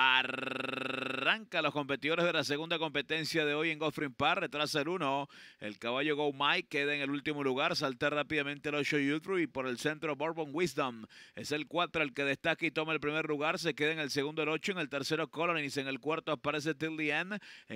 Arr arranca los competidores de la segunda competencia de hoy en Godfrey Park. retrasa el 1, el caballo Go Mike queda en el último lugar. Salta rápidamente el 8 Yutru y por el centro Bourbon Wisdom. Es el 4 el que destaca y toma el primer lugar. Se queda en el segundo el 8, en el tercero Colonies, en el cuarto aparece Till the En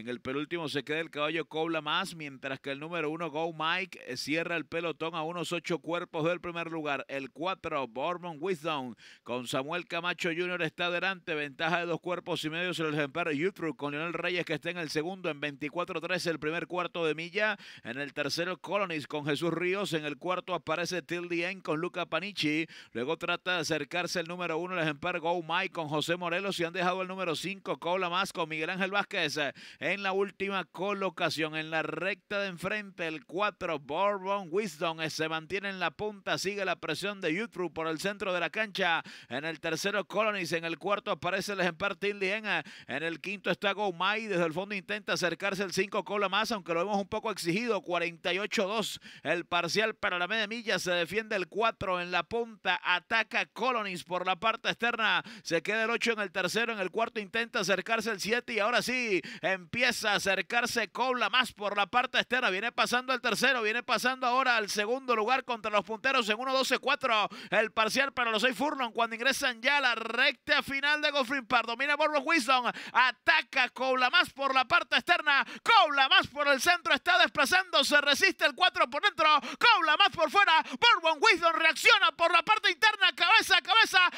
el penúltimo se queda el caballo Cobla Más, mientras que el número uno... Go Mike eh, cierra el pelotón a unos ocho cuerpos del primer lugar. El 4 Bourbon Wisdom con Samuel Camacho Jr. está delante. Ventaja de dos cuerpos y medio sobre el ejemplar Yutru con Leonel Reyes que está en el segundo en 24-13 el primer cuarto de milla. En el tercero Colonis con Jesús Ríos. En el cuarto aparece Tildy End con Luca Panichi. Luego trata de acercarse el número uno, el ejemplar Go Mike con José Morelos y han dejado el número cinco, cola Más con Miguel Ángel Vázquez en la última colocación. En la recta de enfrente el 4 Bourbon Wisdom eh, se mantiene en la punta. Sigue la presión de Yutru por el centro de la cancha. En el tercero Colonies, En el cuarto aparece el ejemplar Tildy End. Eh, en el quinto quinto está Goumay. Desde el fondo intenta acercarse el 5 cola más, aunque lo vemos un poco exigido. 48-2 el parcial para la media milla. Se defiende el 4 en la punta. Ataca Colonis por la parte externa. Se queda el 8 en el tercero. En el cuarto intenta acercarse el 7. Y ahora sí empieza a acercarse la más por la parte externa. Viene pasando el tercero. Viene pasando ahora al segundo lugar contra los punteros en 1-12-4. El parcial para los 6 Furlong cuando ingresan ya a la recta final de Goffrey Pardo. Mira Borbos Wilson. Ataca ataca Cobla más por la parte externa, Cobla más por el centro, está desplazando, se resiste el 4 por dentro, Cobla más por fuera, Bourbon Wisdom reacciona por la parte interna, cabeza a cabeza,